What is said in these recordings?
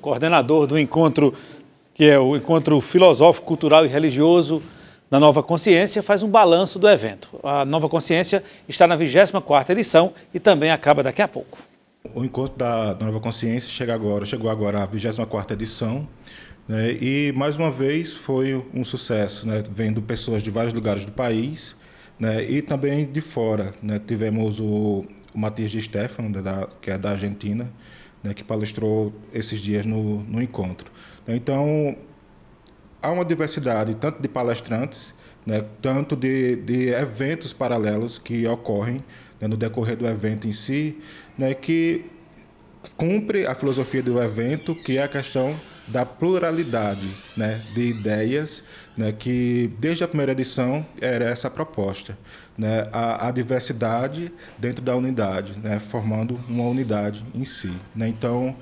coordenador do encontro, que é o Encontro Filosófico, Cultural e Religioso da Nova Consciência, faz um balanço do evento. A Nova Consciência está na 24ª edição e também acaba daqui a pouco. O encontro da, Nova Consciência chega agora, chegou agora à 24ª edição. Né, e mais uma vez foi um sucesso, né, vendo pessoas de vários lugares do país né, e também de fora. Né. Tivemos o, o Matias de Stefano, né, da, que é da Argentina, né, que palestrou esses dias no, no encontro. Né, então, há uma diversidade tanto de palestrantes, né, tanto de, de eventos paralelos que ocorrem né, no decorrer do evento em si, né, que cumpre a filosofia do evento, que é a questão da pluralidade né, de ideias, né, que desde a primeira edição era essa a proposta. Né, a, a, diversidade dentro da unidade, né, formando uma unidade em si. Né? Então,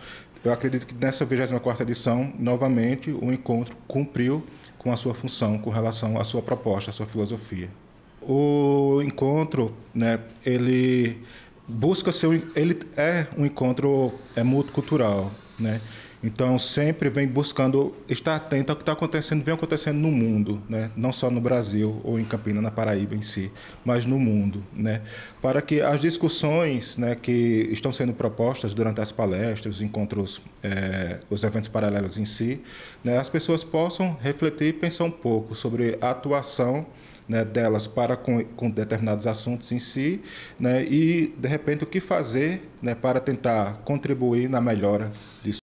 eu acredito que nessa 24 edição, novamente, o encontro cumpriu com a sua função, com relação à sua proposta, à sua filosofia. O encontro, né, ele busca ser, ele é um encontro é multicultural, né? Então, sempre vem buscando estar atento ao que está acontecendo, vem acontecendo no mundo, né? não só no Brasil ou em Campina, na Paraíba em si, mas no mundo, né? para que as discussões né, que estão sendo propostas durante as palestras, os encontros, é, os eventos paralelos em si, né, as pessoas possam refletir e pensar um pouco sobre a atuação né, delas para com, com, determinados assuntos em si, né, e de repente o que fazer né, para tentar contribuir na melhora disso.